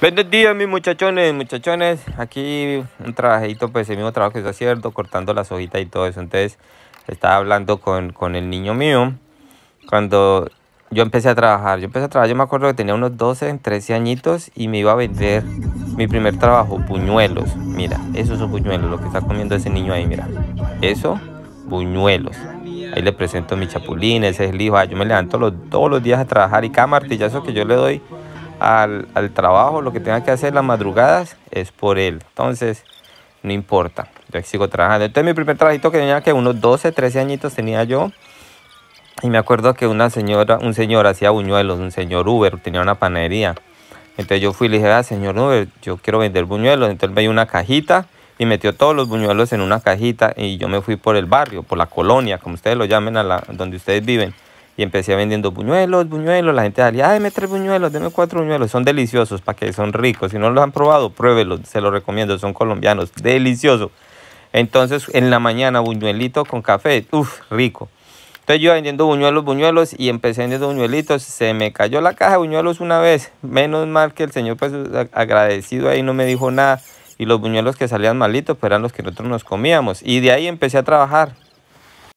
Buenos días, mis muchachones, muchachones. Aquí un trabajito, pues el mismo trabajo que estoy haciendo, cortando las hojitas y todo eso. Entonces, estaba hablando con, con, el niño mío cuando yo empecé a trabajar. Yo empecé a trabajar, yo me acuerdo que tenía unos 12, 13 añitos y me iba a vender mi primer trabajo, puñuelos. Mira, esos son puñuelos, lo que está comiendo ese niño ahí, mira. Eso, buñuelos Ahí le presento mi chapulín, ese es el hijo. Ah, yo me levanto los, todos los días a trabajar y cada martillazo que yo le doy al, trabajo, lo que tenga que hacer las madrugadas es por él. Entonces, no importa, yo sigo trabajando. Entonces, mi primer trabajito que tenía que unos 12, 13 añitos tenía yo. Y me acuerdo que una señora, un señor hacía buñuelos, un señor Uber, tenía una panadería. Entonces yo fui y le dije, ah, señor Uber, yo quiero vender buñuelos. Entonces me dio una cajita y metió todos los buñuelos en una cajita y yo me fui por el barrio, por la colonia, como ustedes lo llamen, a la, donde ustedes viven. Y empecé vendiendo buñuelos, buñuelos. La gente salía, ay, tres buñuelos, deme cuatro buñuelos. Son deliciosos, para que son ricos. Si no los han probado, pruébelos. Se los recomiendo. Son colombianos. Delicioso. Entonces, en la mañana, buñuelito con café. Uf, rico. Entonces yo vendiendo buñuelos, buñuelos y empecé vendiendo buñuelitos. Se me cayó la caja de buñuelos una vez. Menos mal que el señor pues agradecido ahí no me dijo nada. Y los buñuelos que salían malitos pues, eran los que nosotros nos comíamos. Y de ahí empecé a trabajar.